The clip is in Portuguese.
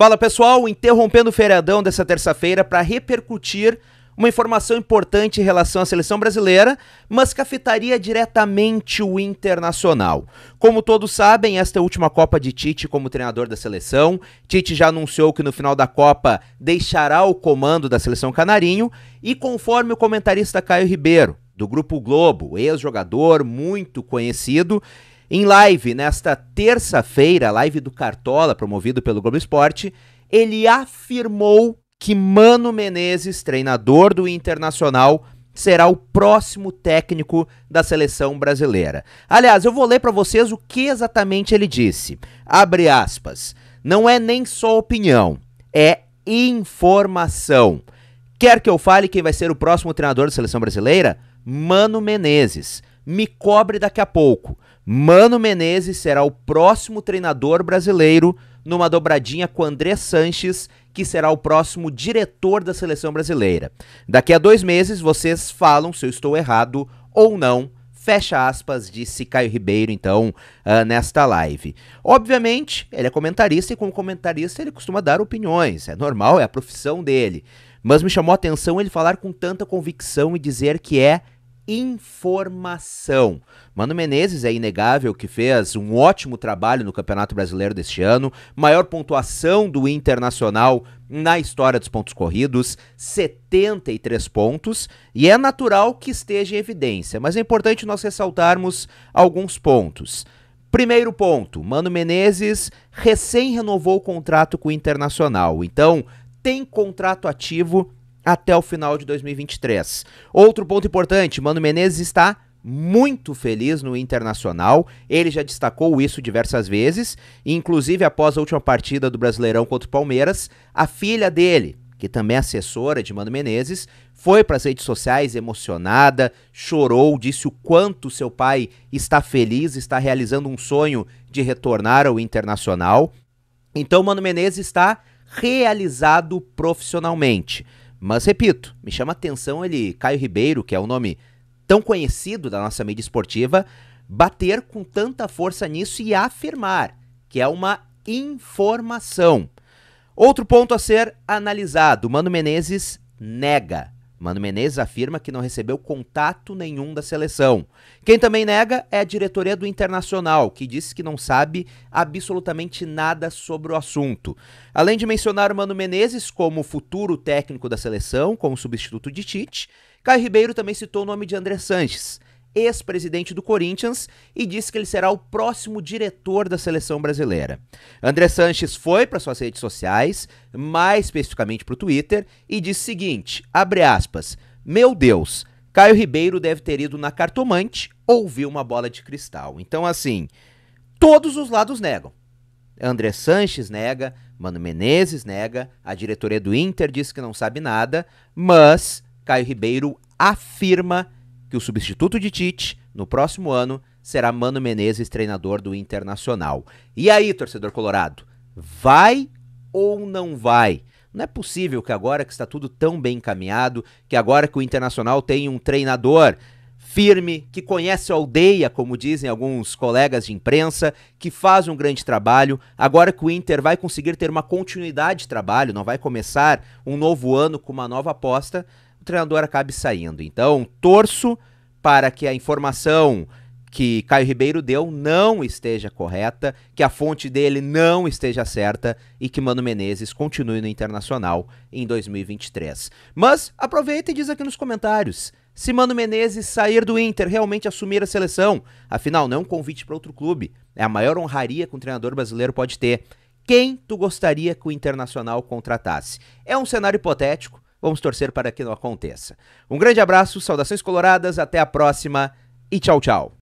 Fala pessoal, interrompendo o feriadão dessa terça-feira para repercutir uma informação importante em relação à seleção brasileira, mas cafetaria diretamente o internacional. Como todos sabem, esta é a última Copa de Tite como treinador da seleção. Tite já anunciou que no final da Copa deixará o comando da seleção canarinho e conforme o comentarista Caio Ribeiro, do Grupo Globo, ex-jogador muito conhecido, em live nesta terça-feira, live do Cartola, promovido pelo Globo Esporte, ele afirmou que Mano Menezes, treinador do Internacional, será o próximo técnico da seleção brasileira. Aliás, eu vou ler para vocês o que exatamente ele disse. Abre aspas. Não é nem só opinião, é informação. Quer que eu fale quem vai ser o próximo treinador da seleção brasileira? Mano Menezes me cobre daqui a pouco. Mano Menezes será o próximo treinador brasileiro numa dobradinha com André Sanches, que será o próximo diretor da seleção brasileira. Daqui a dois meses vocês falam se eu estou errado ou não. Fecha aspas, disse Caio Ribeiro, então, uh, nesta live. Obviamente, ele é comentarista e, como comentarista, ele costuma dar opiniões. É normal, é a profissão dele. Mas me chamou a atenção ele falar com tanta convicção e dizer que é informação. Mano Menezes é inegável que fez um ótimo trabalho no Campeonato Brasileiro deste ano, maior pontuação do Internacional na história dos pontos corridos, 73 pontos, e é natural que esteja em evidência, mas é importante nós ressaltarmos alguns pontos. Primeiro ponto, Mano Menezes recém renovou o contrato com o Internacional, então tem contrato ativo até o final de 2023. Outro ponto importante: Mano Menezes está muito feliz no Internacional. Ele já destacou isso diversas vezes, inclusive após a última partida do Brasileirão contra o Palmeiras, a filha dele, que também é assessora de Mano Menezes, foi para as redes sociais emocionada, chorou, disse o quanto seu pai está feliz, está realizando um sonho de retornar ao Internacional. Então Mano Menezes está realizado profissionalmente. Mas repito, me chama a atenção ele, Caio Ribeiro, que é um nome tão conhecido da nossa mídia esportiva, bater com tanta força nisso e afirmar que é uma informação. Outro ponto a ser analisado: Mano Menezes nega Mano Menezes afirma que não recebeu contato nenhum da seleção. Quem também nega é a diretoria do Internacional, que disse que não sabe absolutamente nada sobre o assunto. Além de mencionar Mano Menezes como futuro técnico da seleção, como substituto de Tite, Caio Ribeiro também citou o nome de André Sanches ex-presidente do Corinthians, e disse que ele será o próximo diretor da seleção brasileira. André Sanches foi para suas redes sociais, mais especificamente para o Twitter, e disse o seguinte: abre aspas, meu Deus, Caio Ribeiro deve ter ido na cartomante ou viu uma bola de cristal. Então, assim, todos os lados negam. André Sanches nega, Mano Menezes nega, a diretoria do Inter diz que não sabe nada, mas Caio Ribeiro afirma que o substituto de Tite, no próximo ano, será Mano Menezes, treinador do Internacional. E aí, torcedor colorado, vai ou não vai? Não é possível que agora que está tudo tão bem encaminhado, que agora que o Internacional tem um treinador firme, que conhece a aldeia, como dizem alguns colegas de imprensa, que faz um grande trabalho. Agora que o Inter vai conseguir ter uma continuidade de trabalho, não vai começar um novo ano com uma nova aposta, o treinador acabe saindo. Então, torço para que a informação que Caio Ribeiro deu não esteja correta, que a fonte dele não esteja certa e que Mano Menezes continue no Internacional em 2023. Mas aproveita e diz aqui nos comentários se Mano Menezes sair do Inter, realmente assumir a seleção. Afinal, não é um convite para outro clube, é a maior honraria que um treinador brasileiro pode ter. Quem tu gostaria que o Internacional contratasse? É um cenário hipotético, Vamos torcer para que não aconteça. Um grande abraço, saudações coloradas, até a próxima e tchau, tchau.